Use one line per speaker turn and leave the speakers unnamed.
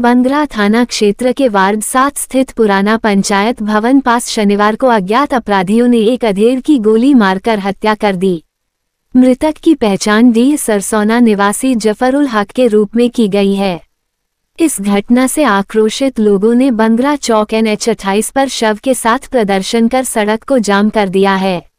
बंदरा थाना क्षेत्र के वार्ड सात स्थित पुराना पंचायत भवन पास शनिवार को अज्ञात अपराधियों ने एक अधेर की गोली मारकर हत्या कर दी मृतक की पहचान डी सरसोना निवासी जफरुल हक के रूप में की गई है इस घटना से आक्रोशित लोगों ने बंदरा चौक एन एच अट्ठाईस पर शव के साथ प्रदर्शन कर सड़क को जाम कर दिया है